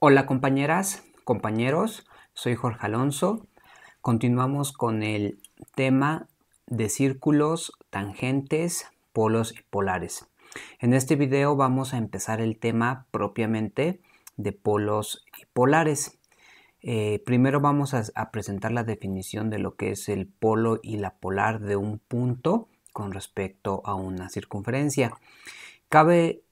Hola compañeras, compañeros, soy Jorge Alonso. Continuamos con el tema de círculos, tangentes, polos y polares. En este video vamos a empezar el tema propiamente de polos y polares. Eh, primero vamos a, presentar la definición de lo que es el polo y la polar de un punto con respecto a una circunferencia. Cabe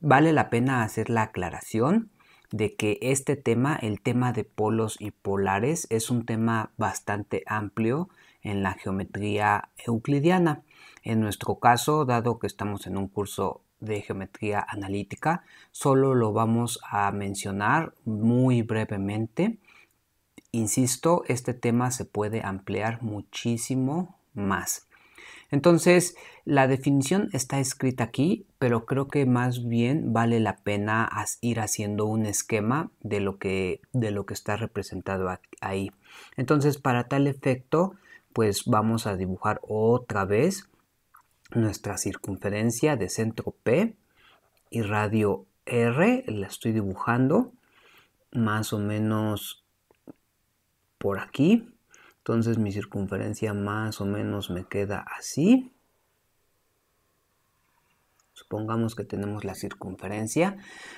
vale la pena hacer la aclaración de que este tema, el tema de polos y polares, es un tema bastante amplio en la geometría euclidiana. En nuestro caso, dado que estamos en un curso de geometría analítica, solo lo vamos a mencionar muy brevemente. Insisto, este tema se puede ampliar muchísimo más. Entonces, la definición está escrita aquí, pero creo que más bien vale la pena ir haciendo un esquema de lo que, está representado ahí. Entonces, para tal efecto, pues vamos a dibujar otra vez nuestra circunferencia de centro P y radio R, la estoy dibujando más o menos por aquí. Entonces mi circunferencia más o menos me queda así. Supongamos que tenemos la circunferencia.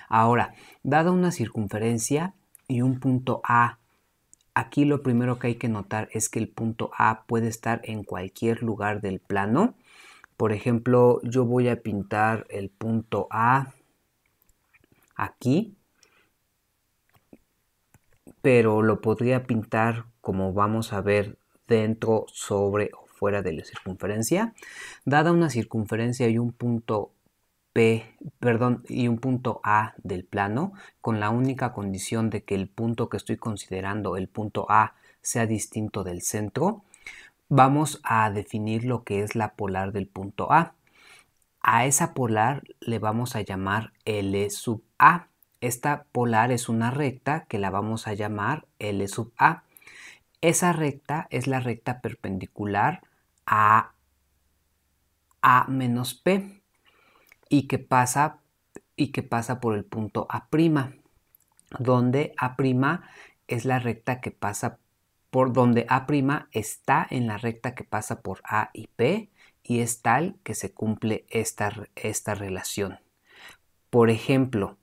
Ahora, dada una circunferencia y un punto A, aquí lo primero que hay que notar es que el punto A puede estar en cualquier lugar del plano. Por ejemplo, yo voy a pintar el punto A aquí pero lo podría pintar como vamos a ver dentro, sobre o fuera de la circunferencia. Dada una circunferencia y un punto P, perdón, y un punto A del plano, con la única condición de que el punto que estoy considerando, el punto A, sea distinto del centro, vamos a definir lo que es la polar del punto A. A esa polar le vamos a llamar L sub A esta polar es una recta que la vamos a llamar L sub A. Esa recta es la recta perpendicular a A menos P y que pasa, y que pasa por el punto A', donde A' es la recta que pasa por donde A' está en la recta que pasa por A y P y es tal que se cumple esta relación. Por ejemplo,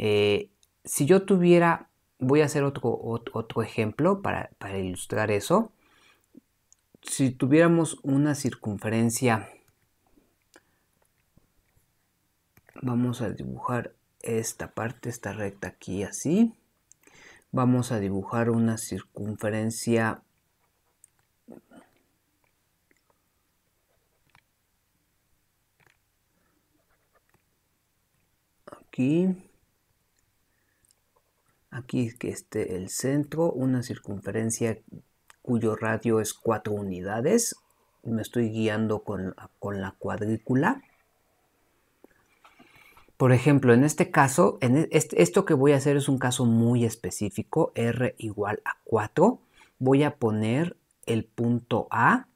eh, si yo tuviera, voy a hacer otro, otro ejemplo para ilustrar eso. Si tuviéramos una circunferencia, vamos a dibujar esta parte, esta recta aquí así. Vamos a dibujar una circunferencia aquí. Aquí que esté el centro, una circunferencia cuyo radio es 4 unidades. Me estoy guiando con, la cuadrícula. Por ejemplo, en este caso, en e, este, esto que voy a hacer es un caso muy específico, R igual a 4. Voy a poner el punto A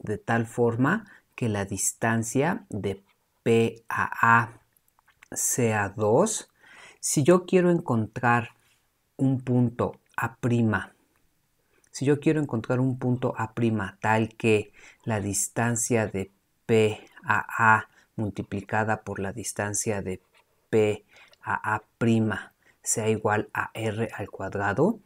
de tal forma que la distancia de P a A sea 2. Si yo quiero encontrar un punto a prima, si yo quiero encontrar un punto a prima tal que la distancia de P a A multiplicada por la distancia de P a A prima sea igual a R al cuadrado,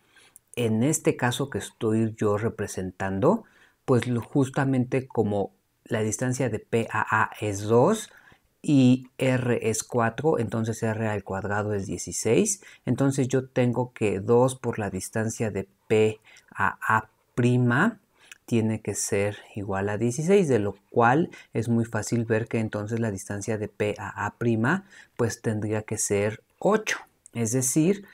en este caso que estoy yo representando, pues justamente como la distancia de P a A es 2, y r es 4, entonces r al cuadrado es 16. Entonces yo tengo que 2 por la distancia de p a a' tiene que ser igual a 16, de lo cual es muy fácil ver que entonces la distancia de P a A' pues tendría que ser 8. Es decir,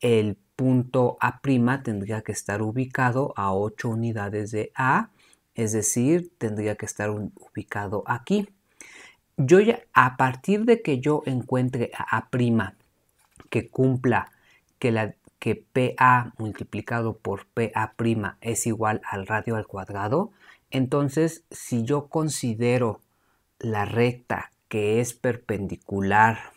el punto A' tendría que estar ubicado a 8 unidades de A, es decir, tendría que estar ubicado aquí ya, a partir de que yo encuentre a prima que cumpla que, la, que PA multiplicado por PA' es igual al radio al cuadrado, entonces si yo considero la recta que es perpendicular,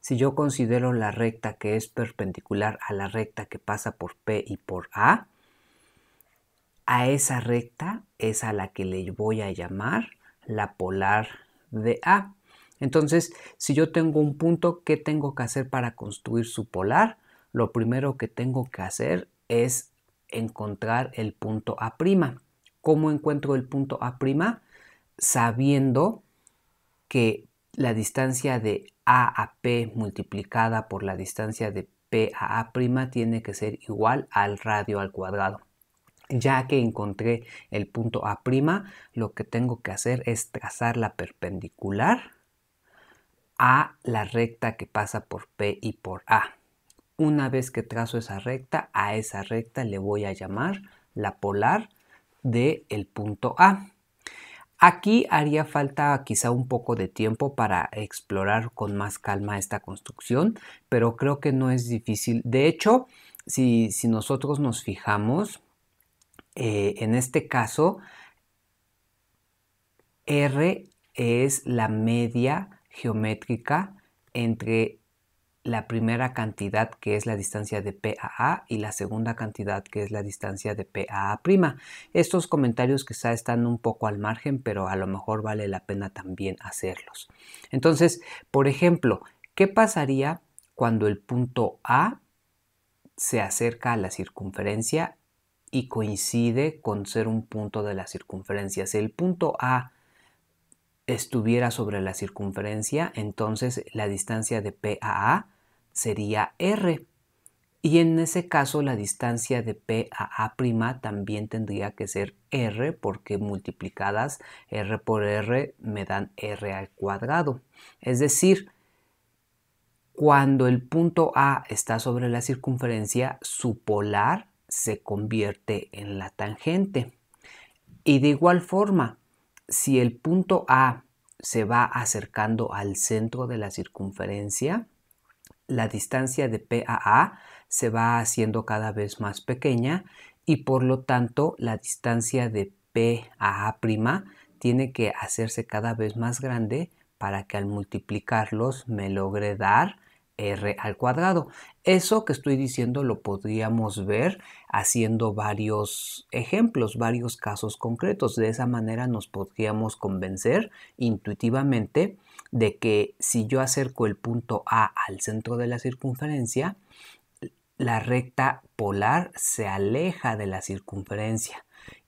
si yo considero la recta que es perpendicular a la recta que pasa por P y por A, a esa recta es a la que le voy a llamar la polar de A. Entonces, si yo tengo un punto, ¿qué tengo que hacer para construir su polar? Lo primero que tengo que hacer es encontrar el punto A'. ¿Cómo encuentro el punto A'? Sabiendo que la distancia de A a P multiplicada por la distancia de P a A' tiene que ser igual al radio al cuadrado. Ya que encontré el punto A', lo que tengo que hacer es trazar la perpendicular a la recta que pasa por P y por A. Una vez que trazo esa recta, a esa recta le voy a llamar la polar del el punto A. Aquí haría falta quizá un poco de tiempo para explorar con más calma esta construcción, pero creo que no es difícil. De hecho, si nosotros nos fijamos, eh, en este caso, R es la media geométrica entre la primera cantidad que es la distancia de A, y la segunda cantidad que es la distancia de P a A'. Estos comentarios quizá están un poco al margen, pero a lo mejor vale la pena también hacerlos. Entonces, por ejemplo, ¿qué pasaría cuando el punto A se acerca a la circunferencia y coincide con ser un punto de la circunferencia. Si el punto A estuviera sobre la circunferencia, entonces la distancia de P a A sería R. Y en ese caso la distancia de P a A' también tendría que ser R porque multiplicadas R por R me dan R al cuadrado. Es decir, cuando el punto A está sobre la circunferencia, su polar se convierte en la tangente. Y de igual forma, si el punto A se va acercando al centro de la circunferencia, la distancia de P a A se va haciendo cada vez más pequeña y por lo tanto la distancia de P a A' tiene que hacerse cada vez más grande para que al multiplicarlos me logre dar r al cuadrado. Eso que estoy diciendo lo podríamos ver haciendo varios ejemplos, varios casos concretos. De esa manera nos podríamos convencer intuitivamente de que si yo acerco el punto A al centro de la circunferencia, la recta polar se aleja de la circunferencia.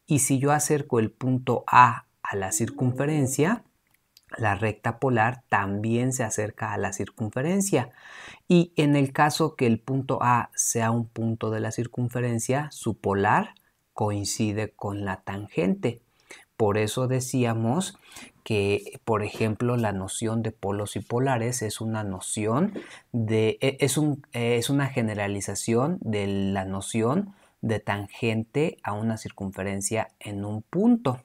Y si yo acerco el punto A a la circunferencia, la recta polar también se acerca a la circunferencia y en el caso que el punto A sea un punto de la circunferencia, su polar coincide con la tangente. Por eso decíamos que, por ejemplo, la noción de polos y polares es una noción de, e, es, un, e, es una generalización de la noción de tangente a una circunferencia en un punto.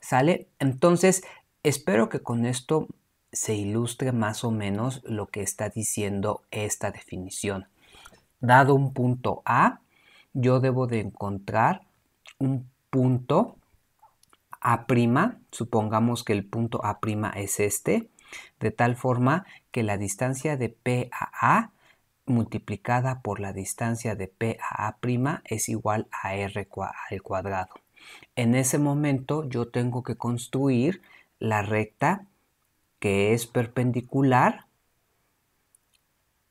¿Sale? Entonces, Espero que con esto se ilustre más o menos lo que está diciendo esta definición. Dado un punto A, yo debo de encontrar un punto A', supongamos que el punto A' es este, de tal forma que la distancia de P a A multiplicada por la distancia de P a A' es igual a R al cuadrado. En ese momento yo tengo que construir la recta que es perpendicular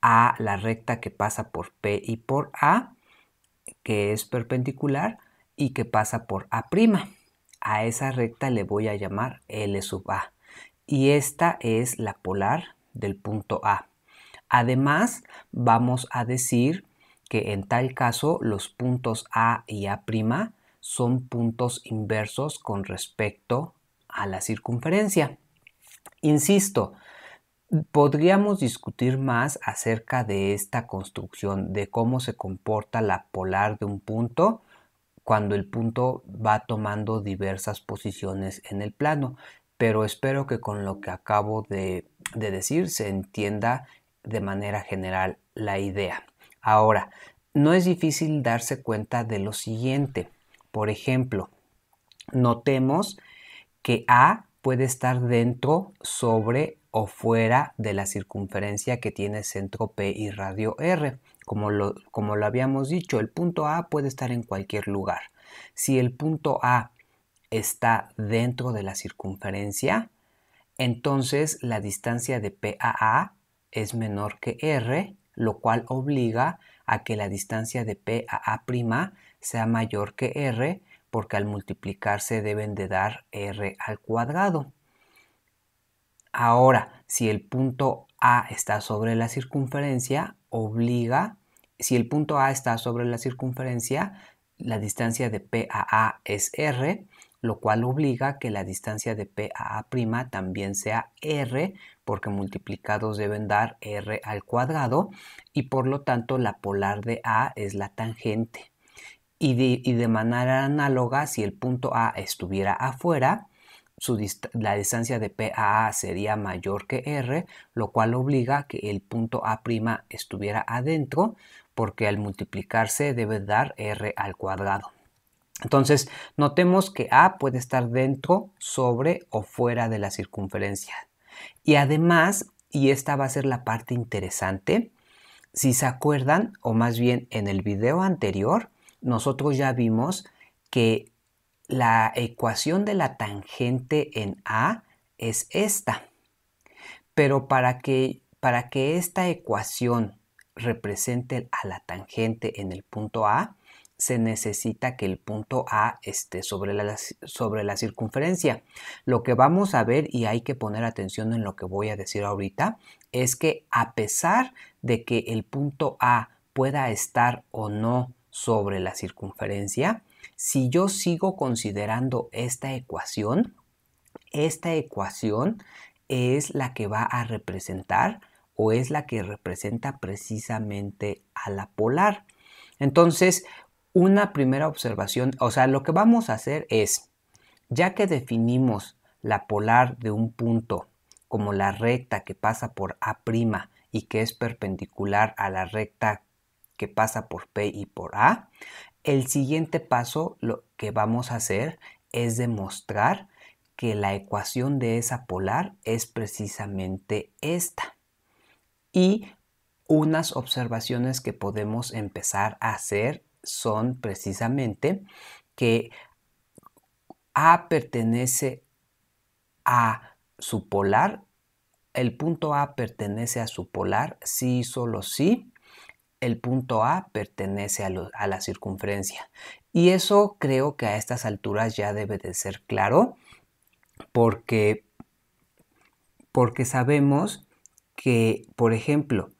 a la recta que pasa por P y por A, que es perpendicular y que pasa por A'. A esa recta le voy a llamar L sub A. Y esta es la polar del punto A. Además, vamos a decir que en tal caso los puntos A y A' son puntos inversos con respecto a la circunferencia. Insisto, podríamos discutir más acerca de esta construcción, de cómo se comporta la polar de un punto cuando el punto va tomando diversas posiciones en el plano, pero espero que con lo que acabo de, de decir se entienda de manera general la idea. Ahora, no es difícil darse cuenta de lo siguiente. Por ejemplo, notemos que A puede estar dentro, sobre o fuera de la circunferencia que tiene centro P y radio R. Como lo, como lo habíamos dicho, el punto A puede estar en cualquier lugar. Si el punto A está dentro de la circunferencia, entonces la distancia de P a A es menor que R, lo cual obliga a que la distancia de P a A' sea mayor que R, porque al multiplicarse deben de dar r al cuadrado. Ahora, si el punto A está sobre la circunferencia, obliga, si el punto A está sobre la circunferencia, la distancia de P a A es R, lo cual obliga que la distancia de P a A' también sea R, porque multiplicados deben dar R al cuadrado, y por lo tanto la polar de A es la tangente y de, manera análoga, si el punto A estuviera afuera, la distancia de P a A sería mayor que R, lo cual obliga a que el punto A' estuviera adentro, porque al multiplicarse debe dar R al cuadrado. Entonces, notemos que A puede estar dentro, sobre o fuera de la circunferencia. Y además, y esta va a ser la parte interesante, si se acuerdan, o más bien en el video anterior, nosotros ya vimos que la ecuación de la tangente en A es esta. Pero para que, para que esta ecuación represente a la tangente en el punto A, se necesita que el punto A esté sobre la, sobre la circunferencia. Lo que vamos a ver, y hay que poner atención en lo que voy a decir ahorita, es que a pesar de que el punto A pueda estar o no sobre la circunferencia, si yo sigo considerando esta ecuación, esta ecuación es la que va a representar o es la que representa precisamente a la polar. Entonces, una primera observación, o sea, lo que vamos a hacer es, ya que definimos la polar de un punto como la recta que pasa por A' y que es perpendicular a la recta que pasa por P y por A, el siguiente paso lo que vamos a hacer es demostrar que la ecuación de esa polar es precisamente esta. Y unas observaciones que podemos empezar a hacer son precisamente que A pertenece a su polar, el punto A pertenece a su polar, sí solo sí, el punto A pertenece a, la circunferencia. Y eso creo que a estas alturas ya debe de ser claro porque, porque sabemos que, por ejemplo,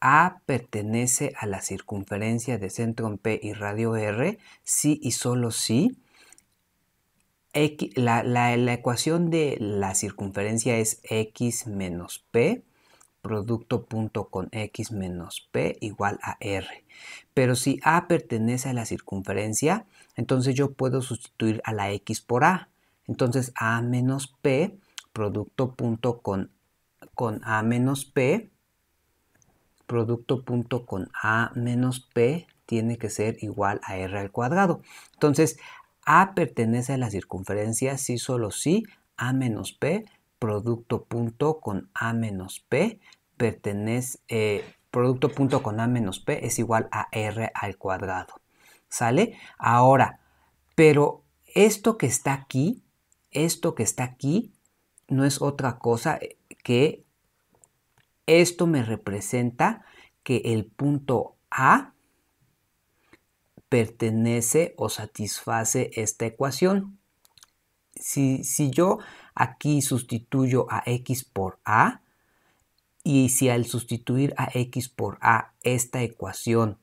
A pertenece a la circunferencia de centro en P y radio R, sí y solo sí. la ecuación de la circunferencia es x menos p producto punto con x menos p igual a r. Pero si a pertenece a la circunferencia, entonces yo puedo sustituir a la x por a. Entonces a menos p, producto punto con, a menos p, producto punto con a menos p tiene que ser igual a r al cuadrado. Entonces a pertenece a la circunferencia, sí solo si a menos p producto punto con a menos p pertenece, eh, producto punto con a menos p es igual a r al cuadrado. ¿Sale? Ahora, pero esto que está aquí, esto que está aquí, no es otra cosa que esto me representa que el punto A pertenece o satisface esta ecuación. Si, si yo Aquí sustituyo a x por a. Y si al sustituir a x por a esta ecuación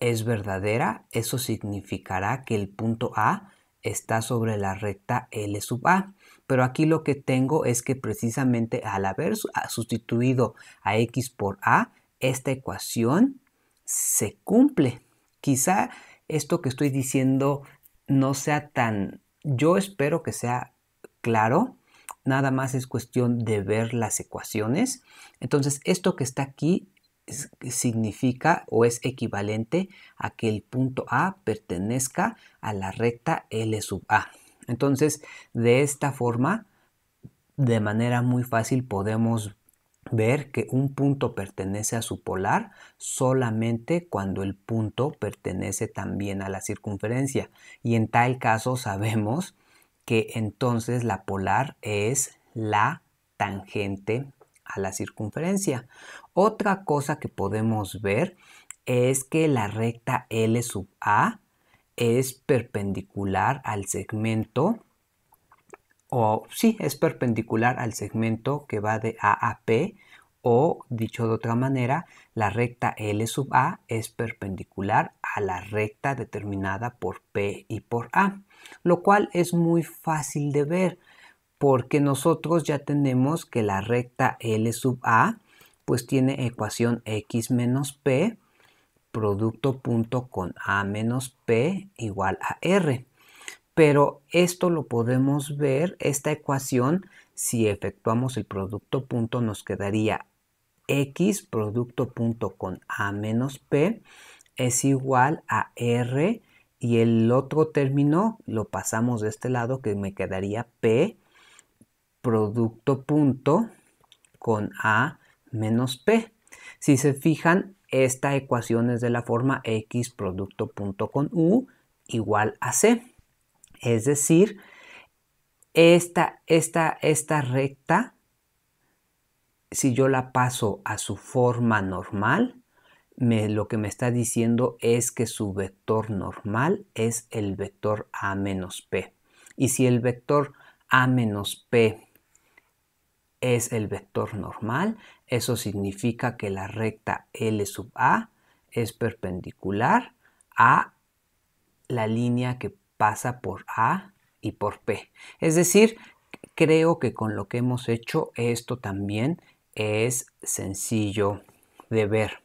es verdadera, eso significará que el punto a está sobre la recta L sub A. Pero aquí lo que tengo es que precisamente al haber sustituido a X por A, esta ecuación se cumple. Quizá esto que estoy diciendo no sea tan... Yo espero que sea claro, nada más es cuestión de ver las ecuaciones. Entonces, esto que está aquí significa o es equivalente a que el punto A pertenezca a la recta L sub A. Entonces, de esta forma, de manera muy fácil podemos ver que un punto pertenece a su polar solamente cuando el punto pertenece también a la circunferencia. Y en tal caso sabemos que entonces la polar es la tangente a la circunferencia. Otra cosa que podemos ver es que la recta L sub A es perpendicular al segmento o sí, es perpendicular al segmento que va de A a P o dicho de otra manera, la recta L sub A es perpendicular a la recta determinada por P y por A lo cual es muy fácil de ver porque nosotros ya tenemos que la recta L sub A pues tiene ecuación x menos p, producto punto con a menos p igual a r. Pero esto lo podemos ver, esta ecuación, si efectuamos el producto punto nos quedaría x producto punto con a menos p es igual a r y el otro término lo pasamos de este lado que me quedaría P producto punto con A menos P. Si se fijan, esta ecuación es de la forma X producto punto con U igual a C. Es decir, esta, esta, esta recta, si yo la paso a su forma normal, lo que me está diciendo es que su vector normal es el vector a menos p. Y si el vector a menos p es el vector normal, eso significa que la recta L sub a es perpendicular a la línea que pasa por a y por p. Es decir, creo que con lo que hemos hecho esto también es sencillo de ver.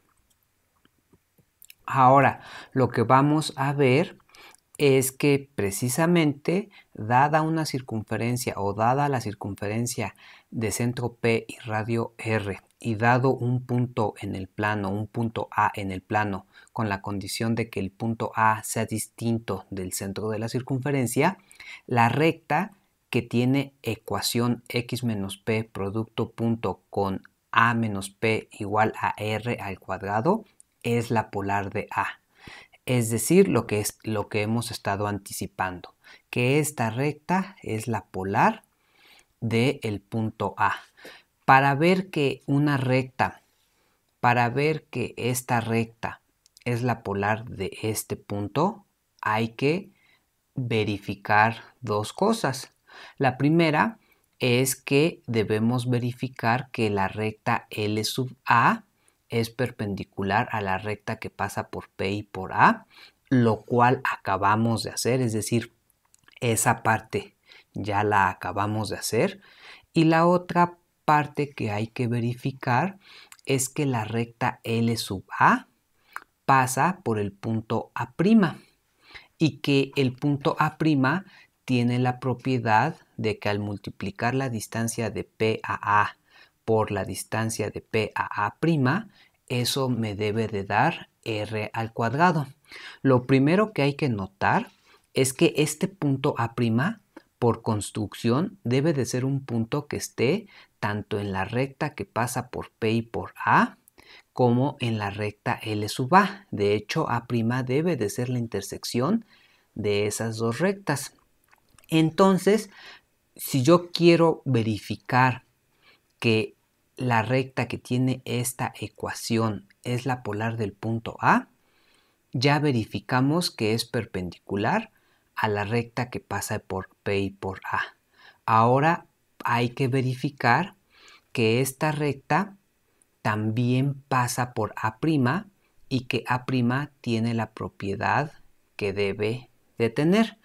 Ahora, lo que vamos a ver es que precisamente dada una circunferencia o dada la circunferencia de centro P y radio R y dado un punto en el plano, un punto A en el plano, con la condición de que el punto A sea distinto del centro de la circunferencia, la recta que tiene ecuación x menos p producto punto con a menos p igual a r al cuadrado es la polar de A, es decir, lo que, es, lo que hemos estado anticipando, que esta recta es la polar del el punto A. Para ver que una recta, para ver que esta recta es la polar de este punto, hay que verificar dos cosas. La primera es que debemos verificar que la recta L sub A es perpendicular a la recta que pasa por P y por A, lo cual acabamos de hacer, es decir, esa parte ya la acabamos de hacer. Y la otra parte que hay que verificar es que la recta L sub A pasa por el punto A' y que el punto A' tiene la propiedad de que al multiplicar la distancia de P a A por la distancia de P a A', eso me debe de dar R al cuadrado. Lo primero que hay que notar es que este punto A' por construcción debe de ser un punto que esté tanto en la recta que pasa por P y por A como en la recta L sub A. De hecho, A' debe de ser la intersección de esas dos rectas. Entonces, si yo quiero verificar que la recta que tiene esta ecuación es la polar del punto A, ya verificamos que es perpendicular a la recta que pasa por P y por A. Ahora hay que verificar que esta recta también pasa por A' y que A' tiene la propiedad que debe de tener.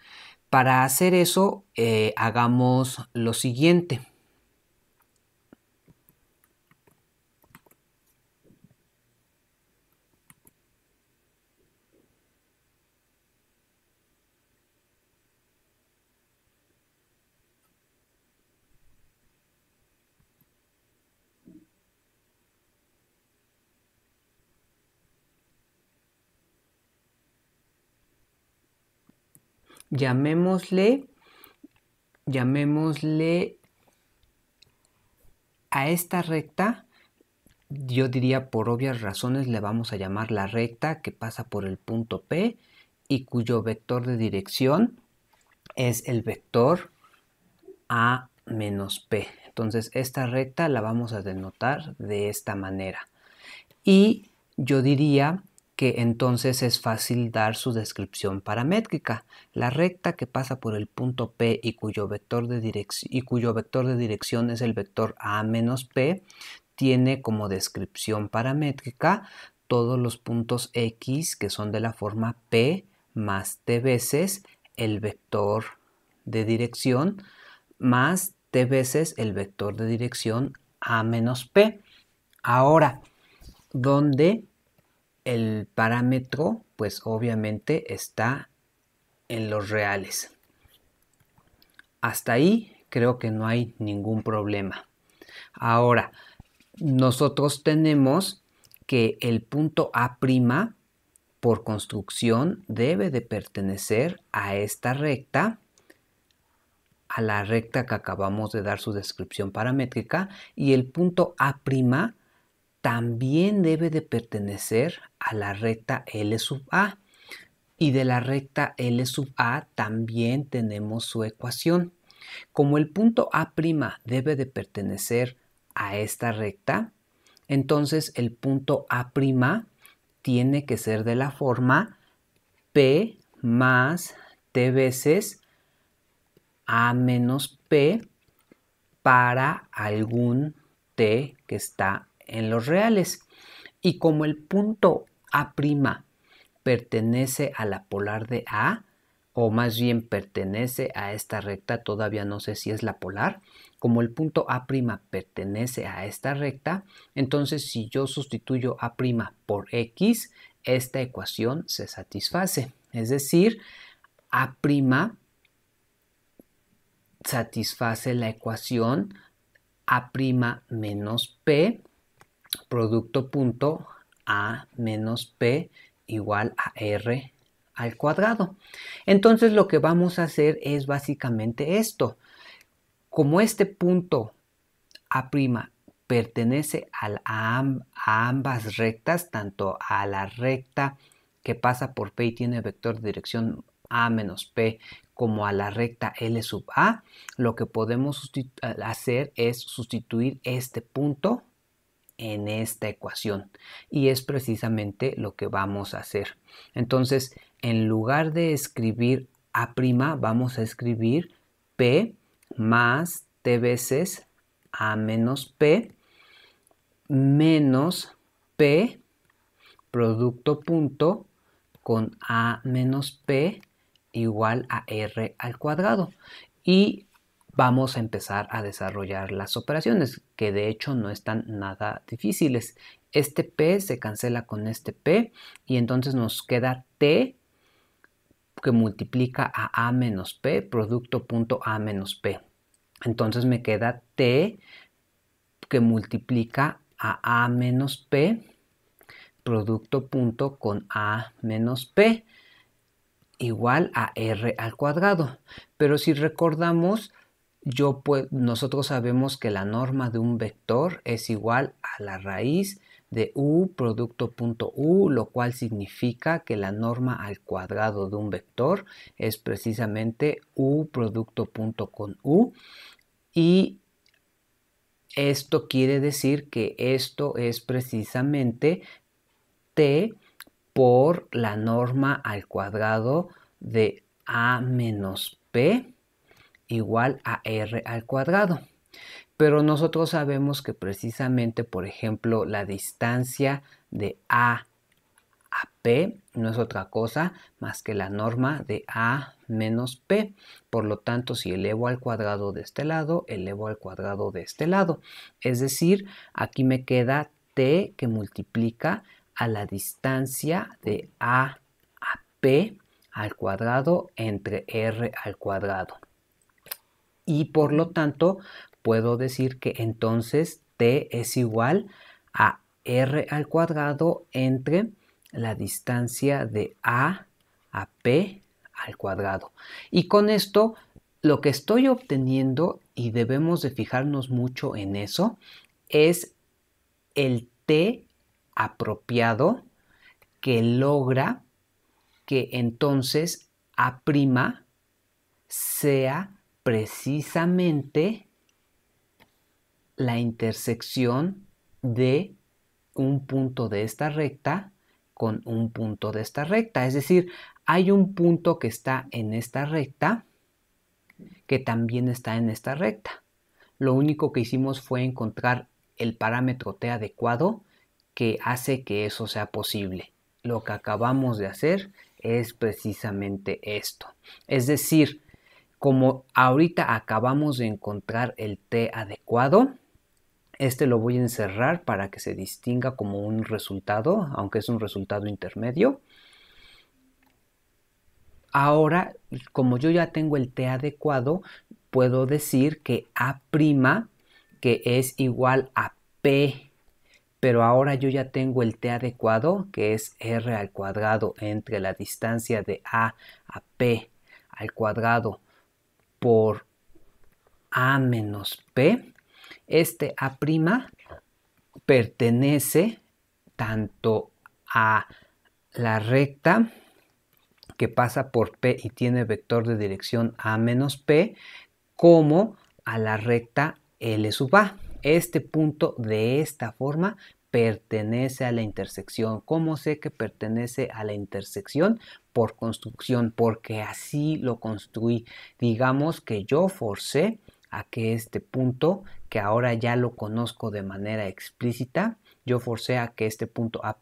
Para hacer eso, eh, hagamos lo siguiente. llamémosle, llamémosle a esta recta, yo diría por obvias razones le vamos a llamar la recta que pasa por el punto P y cuyo vector de dirección es el vector A menos P. Entonces esta recta la vamos a denotar de esta manera. Y yo diría que entonces es fácil dar su descripción paramétrica. La recta que pasa por el punto P y cuyo vector de, y cuyo vector de dirección es el vector A menos P tiene como descripción paramétrica todos los puntos X que son de la forma P más T veces el vector de dirección más T veces el vector de dirección A menos P. Ahora, ¿dónde el parámetro pues obviamente está en los reales. Hasta ahí creo que no hay ningún problema. Ahora, nosotros tenemos que el punto A' por construcción debe de pertenecer a esta recta, a la recta que acabamos de dar su descripción paramétrica, y el punto A' también debe de pertenecer a la recta L sub A. Y de la recta L sub A también tenemos su ecuación. Como el punto A' debe de pertenecer a esta recta, entonces el punto A' tiene que ser de la forma P más T veces A menos P para algún T que está en los reales. Y como el punto A' pertenece a la polar de A, o más bien pertenece a esta recta, todavía no sé si es la polar, como el punto A' pertenece a esta recta, entonces si yo sustituyo A' por X, esta ecuación se satisface. Es decir, A' satisface la ecuación A' menos P producto punto a menos p igual a r al cuadrado. Entonces lo que vamos a hacer es básicamente esto. Como este punto a' pertenece a, ambas rectas, tanto a la recta que pasa por P y tiene vector de dirección A menos P como a la recta L sub A, lo que podemos hacer es sustituir este punto en esta ecuación. Y es precisamente lo que vamos a hacer. Entonces, en lugar de escribir A', prima vamos a escribir P más T veces A menos P menos P producto punto con A menos P igual a R al cuadrado. Y vamos a empezar a desarrollar las operaciones, que de hecho no están nada difíciles. Este P se cancela con este P y entonces nos queda T que multiplica a A menos P, producto punto A menos P. Entonces me queda T que multiplica a A menos P, producto punto con A menos P, igual a R al cuadrado. Pero si recordamos, yo pues, nosotros sabemos que la norma de un vector es igual a la raíz de u producto punto u, lo cual significa que la norma al cuadrado de un vector es precisamente u producto punto con u. Y esto quiere decir que esto es precisamente t por la norma al cuadrado de a menos p igual a r al cuadrado. Pero nosotros sabemos que precisamente, por ejemplo, la distancia de A a P no es otra cosa más que la norma de A menos P. Por lo tanto, si elevo al cuadrado de este lado, elevo al cuadrado de este lado. Es decir, aquí me queda T que multiplica a la distancia de A a P al cuadrado entre R al cuadrado y por lo tanto puedo decir que entonces t es igual a r al cuadrado entre la distancia de a a p al cuadrado. Y con esto lo que estoy obteniendo, y debemos de fijarnos mucho en eso, es el t apropiado que logra que entonces a' sea precisamente la intersección de un punto de esta recta con un punto de esta recta. Es decir, hay un punto que está en esta recta que también está en esta recta. Lo único que hicimos fue encontrar el parámetro t adecuado que hace que eso sea posible. Lo que acabamos de hacer es precisamente esto. Es decir, como ahorita acabamos de encontrar el T adecuado, este lo voy a encerrar para que se distinga como un resultado, aunque es un resultado intermedio. Ahora, como yo ya tengo el T adecuado, puedo decir que A' que es igual a P, pero ahora yo ya tengo el T adecuado, que es R al cuadrado entre la distancia de A a P al cuadrado por A menos P, este A' pertenece tanto a la recta que pasa por P y tiene vector de dirección A menos P, como a la recta L sub A. Este punto de esta forma pertenece a la intersección. ¿Cómo sé que pertenece a la intersección? Por construcción, porque así lo construí. Digamos que yo forcé a que este punto, que ahora ya lo conozco de manera explícita, yo forcé a que este punto A'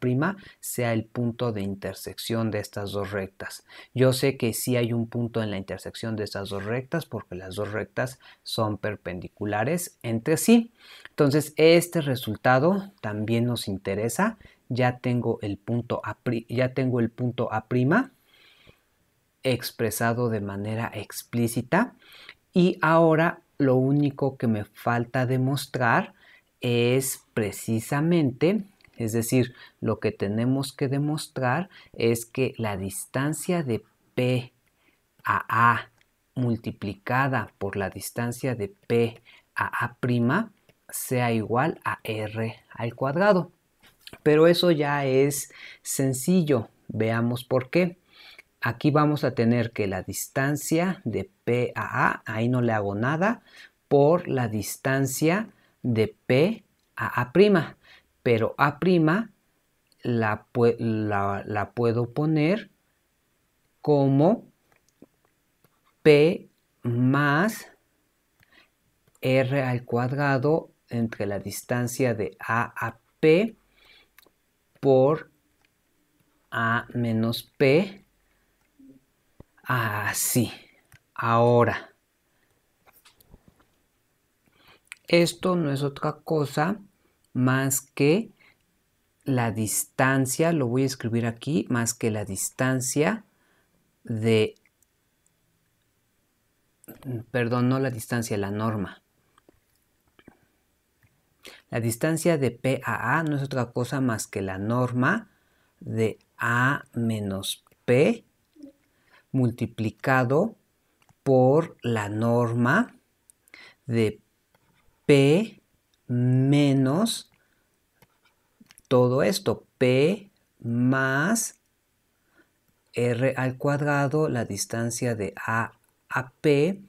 sea el punto de intersección de estas dos rectas. Yo sé que sí hay un punto en la intersección de estas dos rectas porque las dos rectas son perpendiculares entre sí. Entonces este resultado también nos interesa. Ya tengo el punto A', ya tengo el punto A' expresado de manera explícita y ahora lo único que me falta demostrar es precisamente, es decir, lo que tenemos que demostrar es que la distancia de P a A multiplicada por la distancia de P a A' sea igual a R al cuadrado. Pero eso ya es sencillo. Veamos por qué. Aquí vamos a tener que la distancia de P a A, ahí no le hago nada, por la distancia de P a A', pero A' la, la, la puedo poner como P más R al cuadrado entre la distancia de A a P por A menos P así. Ahora, Esto no es otra cosa más que la distancia, lo voy a escribir aquí, más que la distancia de, perdón, no la distancia, la norma. La distancia de P a A no es otra cosa más que la norma de A menos P multiplicado por la norma de P menos todo esto, P más R al cuadrado, la distancia de A a P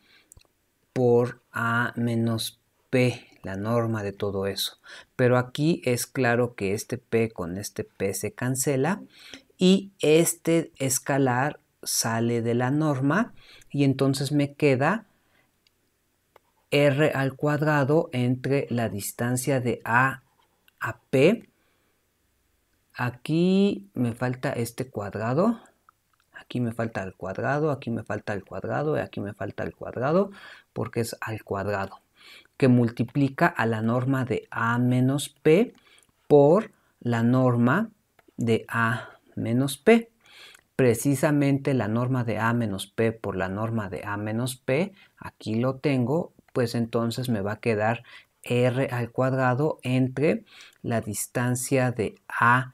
por A menos P, la norma de todo eso. Pero aquí es claro que este P con este P se cancela y este escalar sale de la norma y entonces me queda r al cuadrado entre la distancia de a a p. Aquí me falta este cuadrado. Aquí me falta el cuadrado, aquí me falta el cuadrado y aquí me falta el cuadrado porque es al cuadrado que multiplica a la norma de a menos p por la norma de a menos p. Precisamente la norma de a menos p por la norma de a menos p, aquí lo tengo, pues entonces me va a quedar r al cuadrado entre la distancia de a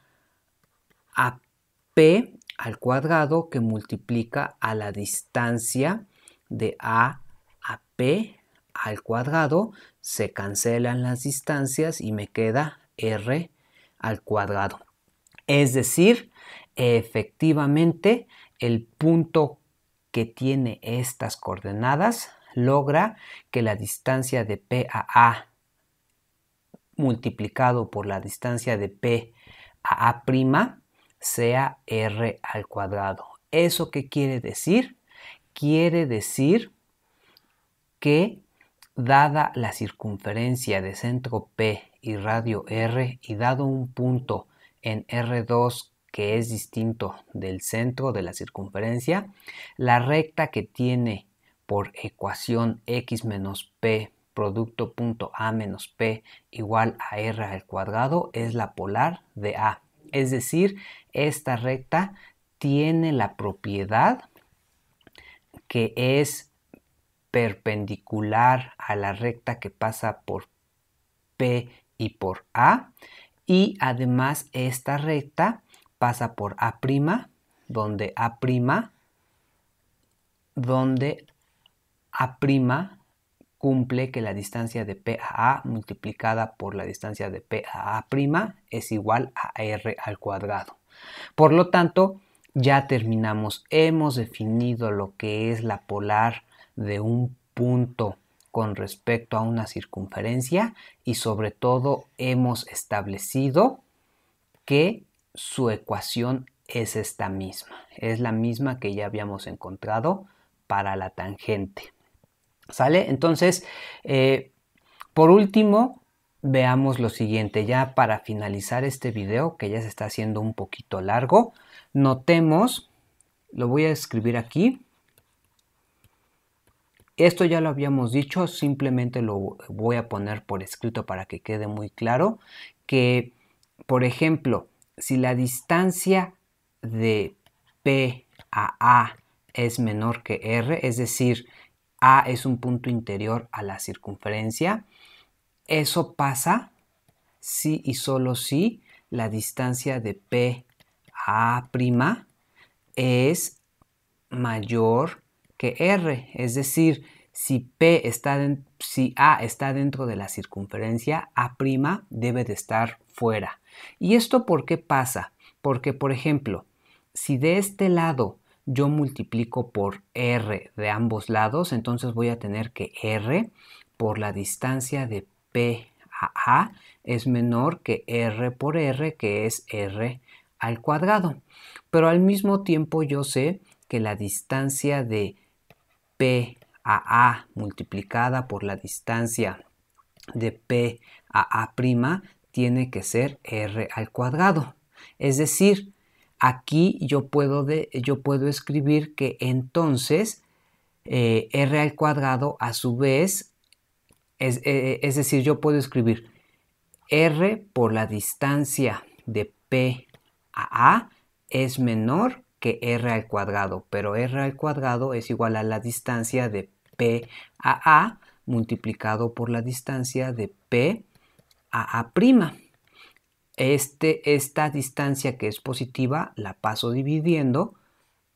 a p al cuadrado que multiplica a la distancia de a a p al cuadrado, se cancelan las distancias y me queda r al cuadrado. Es decir, efectivamente el punto que tiene estas coordenadas logra que la distancia de P a A multiplicado por la distancia de P a A' sea R al cuadrado. ¿Eso qué quiere decir? Quiere decir que dada la circunferencia de centro P y radio R y dado un punto en R2 que es distinto del centro de la circunferencia, la recta que tiene por ecuación x menos p producto punto a menos p igual a r al cuadrado es la polar de a. Es decir, esta recta tiene la propiedad que es perpendicular a la recta que pasa por P y por A. Y además esta recta pasa por A', donde A', donde a' cumple que la distancia de P a A multiplicada por la distancia de P a A' es igual a R al cuadrado. Por lo tanto, ya terminamos. Hemos definido lo que es la polar de un punto con respecto a una circunferencia y sobre todo hemos establecido que su ecuación es esta misma. Es la misma que ya habíamos encontrado para la tangente. ¿Sale? Entonces, eh, por último, veamos lo siguiente. Ya para finalizar este video, que ya se está haciendo un poquito largo, notemos, lo voy a escribir aquí. Esto ya lo habíamos dicho, simplemente lo voy a poner por escrito para que quede muy claro que, por ejemplo, si la distancia de P a A es menor que R, es decir, a es un punto interior a la circunferencia. Eso pasa si y solo si la distancia de P a' es mayor que R. Es decir, si, P está si A está dentro de la circunferencia, A' debe de estar fuera. ¿Y esto por qué pasa? Porque, por ejemplo, si de este lado yo multiplico por r de ambos lados, entonces voy a tener que r por la distancia de p a a es menor que r por r, que es r al cuadrado. Pero al mismo tiempo yo sé que la distancia de p a a multiplicada por la distancia de p a a' tiene que ser r al cuadrado. Es decir, aquí yo puedo, escribir que entonces eh, r al cuadrado a su vez, eh, es, decir, yo puedo escribir r por la distancia de p a a es menor que r al cuadrado, pero r al cuadrado es igual a la distancia de p a a multiplicado por la distancia de p a a prima este, esta distancia que es positiva la paso dividiendo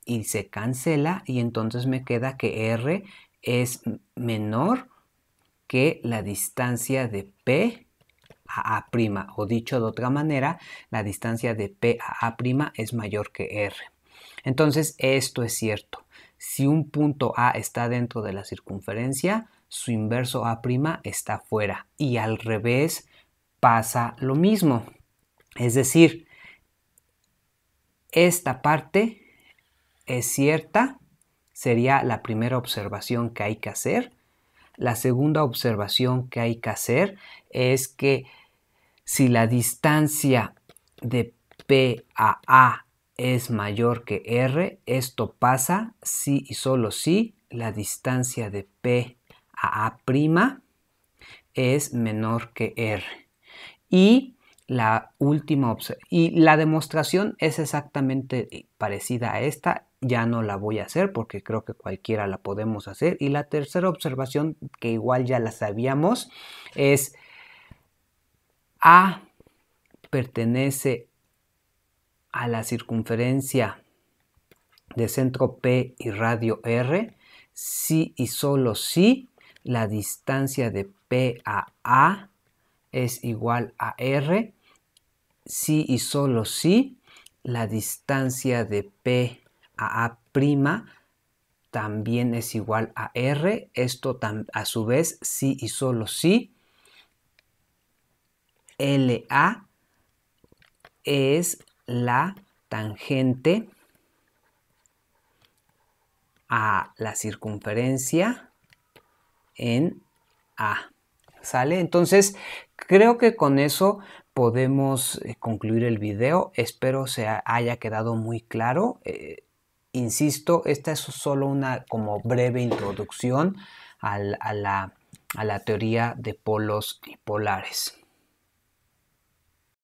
y se cancela y entonces me queda que R es menor que la distancia de P a A', o dicho de otra manera, la distancia de P a A' es mayor que R. Entonces, esto es cierto. Si un punto A está dentro de la circunferencia, su inverso A' está fuera y al revés pasa lo mismo. Es decir, esta parte es cierta, sería la primera observación que hay que hacer. La segunda observación que hay que hacer es que si la distancia de P a A es mayor que R, esto pasa si y solo si la distancia de P a A' es menor que R. Y la última observación Y la demostración es exactamente eh, parecida a esta. Ya no la voy a hacer porque creo que cualquiera la podemos hacer. Y la tercera observación, que igual ya la sabíamos, es A pertenece a la circunferencia de centro P y radio R, si y solo si la distancia de P a A es igual a R si y solo si la distancia de P a A' también es igual a R. Esto a su vez si y solo si LA es la tangente a la circunferencia en A. ¿Sale? Entonces, Creo que con eso podemos eh, concluir el video. Espero se haya quedado muy claro. Eh, insisto, esta es solo una como breve introducción a la teoría de polos y polares.